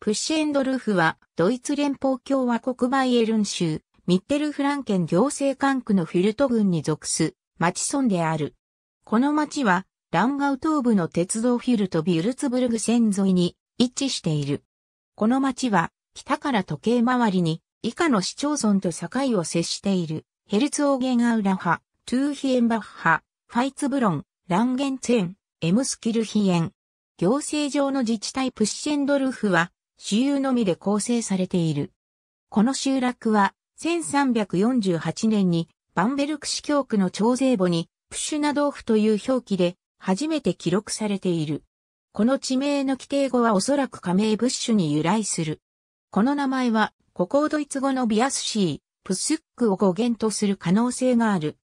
プッシェンドルフは、ドイツ連邦共和国バイエルン州、ミッテルフランケン行政管区のフィルト郡に属す、町村である。この町は、ランガウ東部の鉄道フィルトビュルツブルグ線沿いに位置している。この町は、北から時計回りに、以下の市町村と境を接している、ヘルツオーゲンアウラ派、トゥーヒエンバッハ、ファイツブロン、ランゲンツェン、エムスキルヒエン。行政上の自治体プッシェンドルフは、私有のみで構成されている。この集落は、1348年にバンベルク市教区の長税簿にプシュナーフという表記で初めて記録されている。この地名の規定語はおそらく加盟ブッシュに由来する。この名前は、古高ドイツ語のビアスシー、プスックを語源とする可能性がある。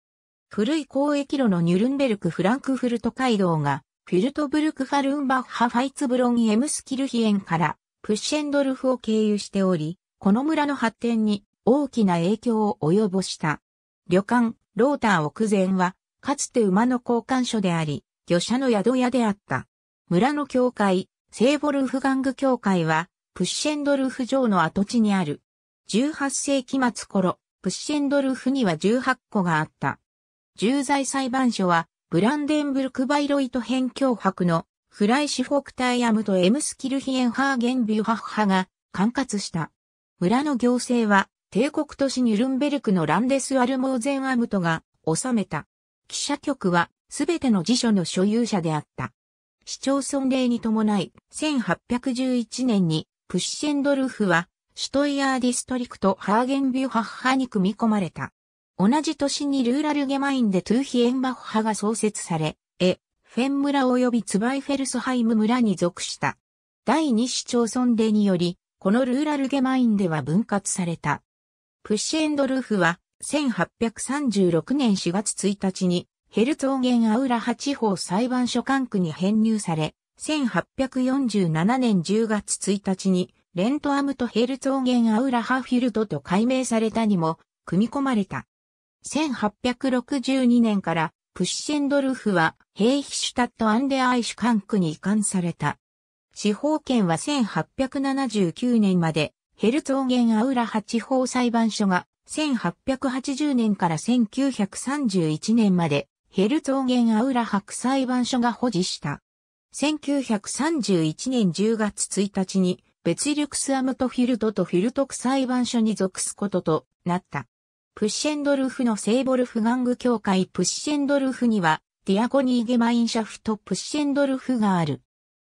古い交易路のニュルンベルク・フランクフルト街道が、フィルトブルク・ファルンバッハ・ファイツブロン・エムスキルヒエンから、プッシェンドルフを経由しており、この村の発展に大きな影響を及ぼした。旅館、ローター奥前は、かつて馬の交換所であり、魚車の宿屋であった。村の教会、セーボルフガング教会は、プッシェンドルフ城の跡地にある。18世紀末頃、プッシェンドルフには18個があった。重罪裁判所は、ブランデンブルクバイロイト辺境博のフライシュフォクタイアムとエムスキルヒエンハーゲンビュハッハが管轄した。村の行政は帝国都市ニュルンベルクのランデスアルモーゼンアムトが治めた。記者局はすべての辞書の所有者であった。市町村令に伴い、1811年にプッシェンドルフはシュトイヤーディストリクトハーゲンビュハッハに組み込まれた。同じ年にルーラルゲマインでトゥーヒエンバッハが創設され、え、フェン村及びツバイフェルスハイム村に属した。第二市町村でにより、このルーラルゲマインでは分割された。プッシェンドルーフは、1836年4月1日に、ヘルツォーゲンアウラハ地方裁判所管区に編入され、1847年10月1日に、レントアムとヘルツォーゲンアウラハフィルドと改名されたにも、組み込まれた。1862年からプッシェンドルフは、ヘイヒシュタットアンデアイシュカンクに移管された。司法権は1879年まで、ヘルツォーゲンアウラ八方裁判所が、1880年から1931年まで、ヘルツォーゲンアウラハ裁判所が保持した。1931年10月1日に、別リュクスアムトフィルトとフィルト区裁判所に属すこととなった。プッシェンドルフの聖ボルフガング教会プッシェンドルフには、ディアゴニーゲマインシャフトプッシェンドルフがある。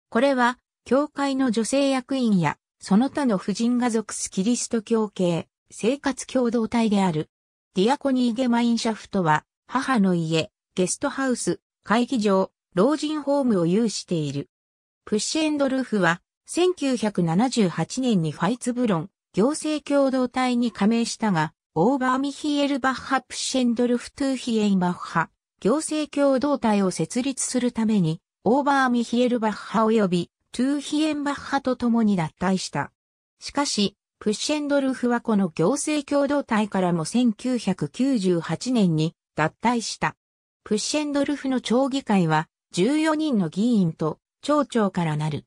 これは、教会の女性役員や、その他の婦人が属すキリスト教系、生活共同体である。ディアコニーゲマインシャフトは、母の家、ゲストハウス、会議場、老人ホームを有している。プッシェンドルフは、1978年にファイツブロン、行政共同体に加盟したが、オーバーミヒエルバッハプシェンドルフトゥーヒエイバッハ、行政共同体を設立するために、オーバーミヒエルバッハ及びトゥーヒエンバッハと共に脱退した。しかし、プッシェンドルフはこの行政共同体からも1998年に脱退した。プッシェンドルフの町議会は14人の議員と町長からなる。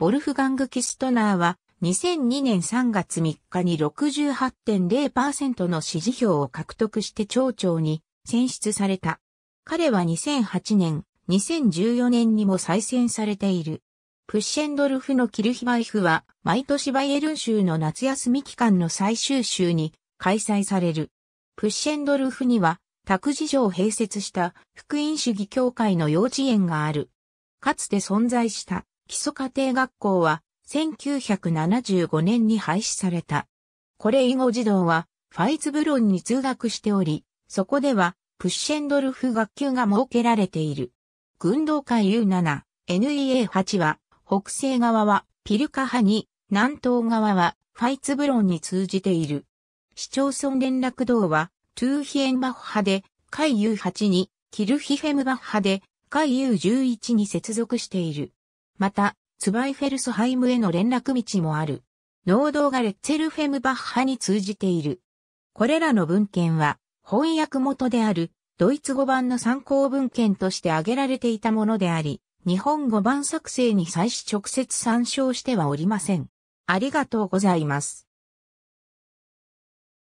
ボルフガング・キストナーは2002年3月3日に68.0%の支持票を獲得して町長に選出された。彼は2008年、2014年にも再選されている。プッシェンドルフのキルヒバイフは毎年バイエルン州の夏休み期間の最終週に開催される。プッシェンドルフには託児所を併設した福音主義協会の幼稚園がある。かつて存在した基礎家庭学校は1975年に廃止された。これ以後児童はファイツブロンに通学しており、そこではプッシェンドルフ学級が設けられている。軍道会 U7、NEA8 は、北西側はピルカ派に、南東側はファイツブロンに通じている。市町村連絡道は、トゥーヒエンバッハで、海 U8 に、キルヒフェムバッハで、海 U11 に接続している。また、ツバイフェルスハイムへの連絡道もある。農道がレッツェルフェムバッハに通じている。これらの文献は翻訳元であるドイツ語版の参考文献として挙げられていたものであり、日本語版作成に際し直接参照してはおりません。ありがとうございます。